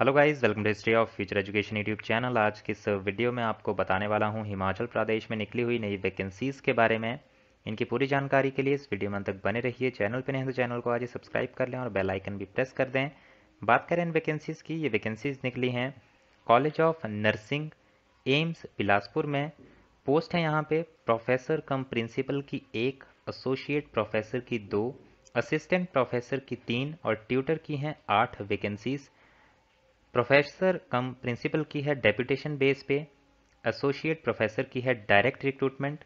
hello guys welcome to history of future education YouTube channel आज की इस video में आपको बताने वाला हूं हिमाचल प्रदेश में निकली हुई नई वैकेंसीज़ के बारे में इनकी पूरी जानकारी के लिए इस वीडियो में तक बने रहिए चैनल पर नहीं तो चैनल को आज सब्सक्राइब कर लें और बेल आइकन भी प्रेस कर दें बात करें इन वैकेंसीज़ की ये वैकेंसीज़ निकली हैं college of nursing AIIMS Bilaspur में पोस्ट है यहाँ पे प्रोफेसर कम प्रिंसिपल की एक एसोसिएट प्रोफेसर की दो असिस्टेंट प्रोफेसर की तीन और ट्यूटर की हैं आठ वैकेंसीज़ प्रोफेसर कम प्रिंसिपल की है डेपुटेशन बेस पे एसोसिएट प्रोफेसर की है डायरेक्ट रिक्रूटमेंट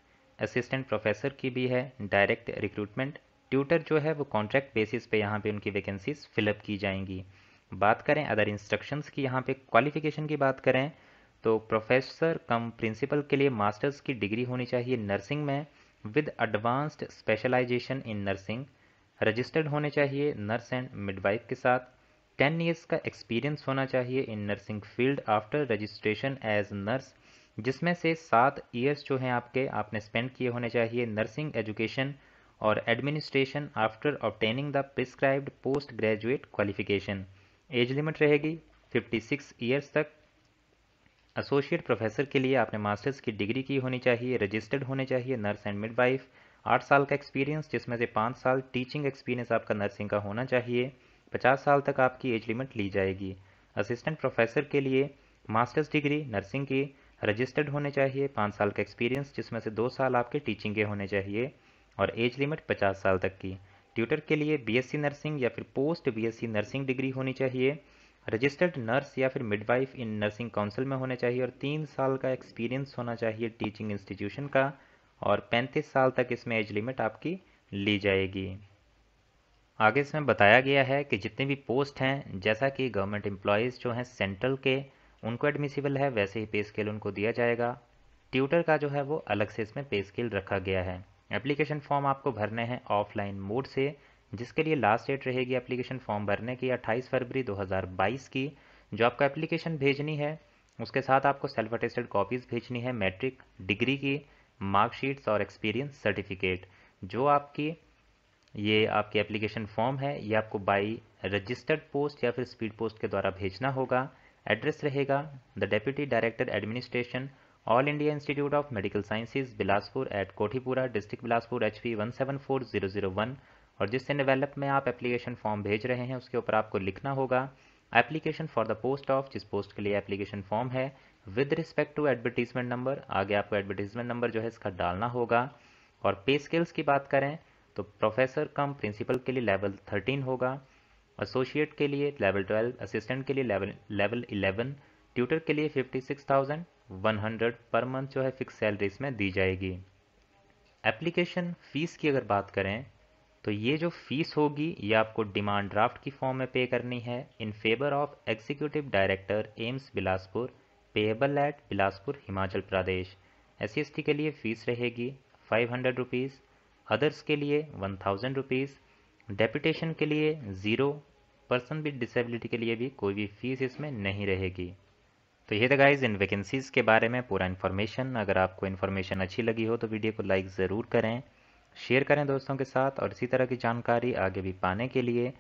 असिस्टेंट प्रोफेसर की भी है डायरेक्ट रिक्रूटमेंट ट्यूटर जो है वो कॉन्ट्रैक्ट बेसिस पे यहाँ पे उनकी वैकेंसीज फिलअप की जाएंगी बात करें अदर इंस्ट्रक्शंस की यहाँ पे क्वालिफिकेशन की बात करें तो प्रोफेसर कम प्रिंसिपल के लिए मास्टर्स की डिग्री होनी चाहिए नर्सिंग में with advanced specialization in nursing registered होने चाहिए नर्स एंड मिडवाइफ के साथ टेन ईयर्स का एक्सपीरियंस होना चाहिए in nursing field after registration as nurse जिसमें से सात ईयर्स जो हैं आपके आपने स्पेंड किए होने चाहिए नर्सिंग एजुकेशन और administration after obtaining the prescribed post graduate qualification age limit रहेगी 56 ईयर्स तक एसोसिएट प्रोफेसर के लिए आपने मास्टर्स की डिग्री की होनी चाहिए रजिस्टर्ड होने चाहिए नर्स एंड मिडवाइफ आठ साल का एक्सपीरियंस जिसमें से पाँच साल टीचिंग एक्सपीरियंस आपका नर्सिंग का होना चाहिए पचास साल तक आपकी एज लिमिट ली जाएगी असिस्टेंट प्रोफेसर के लिए मास्टर्स डिग्री नर्सिंग की रजिस्टर्ड होने चाहिए पाँच साल का एक्सपीरियंस जिसमें से दो साल आपके टीचिंग के होने चाहिए और एज लिमिट पचास साल तक की ट्यूटर के लिए बीएससी नर्सिंग या फिर पोस्ट बीएससी नर्सिंग डिग्री होनी चाहिए रजिस्टर्ड नर्स या फिर मिडवाइफ इन नर्सिंग काउंसिल में होने चाहिए और तीन साल का एक्सपीरियंस होना चाहिए टीचिंग इंस्टीट्यूशन का और पैंतीस साल तक इसमें एज लिमिट आपकी ली जाएगी आगे इसमें बताया गया है कि जितने भी पोस्ट हैं जैसा कि गवर्नमेंट एम्प्लॉयज़ जो हैं सेंट्रल के उनको एडमिसिबल है वैसे ही पे स्केल उनको दिया जाएगा ट्यूटर का जो है वो अलग से इसमें पे स्केल रखा गया है एप्लीकेशन फॉर्म आपको भरने हैं ऑफलाइन मोड से जिसके लिए लास्ट डेट रहेगी एप्लीकेशन फॉर्म भरने की अट्ठाईस फरवरी दो की जो आपको एप्लीकेशन भेजनी है उसके साथ आपको सेल्फ अटेस्टेड कॉपीज़ भेजनी है मैट्रिक डिग्री की मार्कशीट्स और एक्सपीरियंस सर्टिफिकेट जो आपकी ये आपकी एप्लीकेशन फॉर्म है ये आपको बाई रजिस्टर्ड पोस्ट या फिर स्पीड पोस्ट के द्वारा भेजना होगा एड्रेस रहेगा the deputy director administration All India Institute of Medical Sciences Bilaspur at Kothipura district Bilaspur H P one seven four zero zero one और जिस डेवलप में आप एप्लीकेशन फॉर्म भेज रहे हैं उसके ऊपर आपको लिखना होगा application for the post of जिस पोस्ट के लिए एप्लीकेशन फॉर्म है with respect to advertisement number आगे आपको एडवर्टीजमेंट नंबर जो है इसका डालना होगा और पे स्केल्स की बात करें तो प्रोफेसर कम प्रिंसिपल के लिए लेवल थर्टीन होगा एसोसिएट के लिए लेवल ट्वेल्व असिस्टेंट के लिए लेवल लेवल इलेवन ट्यूटर के लिए fifty six thousand one hundred per month जो है फिक्स सैलरी इसमें दी जाएगी एप्लीकेशन फ़ीस की अगर बात करें तो ये जो फीस होगी ये आपको डिमांड ड्राफ्ट की फॉर्म में पे करनी है in favour of executive director AIIMS Bilaspur payable at Bilaspur Himachal Pradesh एस के लिए फ़ीस रहेगी फाइव हंड्रेड रुपीज़ अदर्स के लिए वन थाउजेंड रुपीज़ डेपुटेशन के लिए ज़ीरो पर्सन विद डिसेबिलिटी के लिए भी कोई भी फीस इसमें नहीं रहेगी तो ये था गाइज इन वैकेंसीज़ के बारे में पूरा इन्फॉर्मेशन अगर आपको इन्फॉर्मेशन अच्छी लगी हो तो वीडियो को लाइक ज़रूर करें शेयर करें दोस्तों के साथ और इसी तरह की जानकारी आगे भी पाने के लिए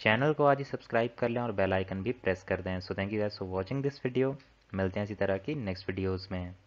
चैनल को आज ही सब्सक्राइब कर लें और बेल आइकन भी प्रेस कर दें so thank you guys for watching this video मिलते हैं इसी तरह की नेक्स्ट वीडियोज़ में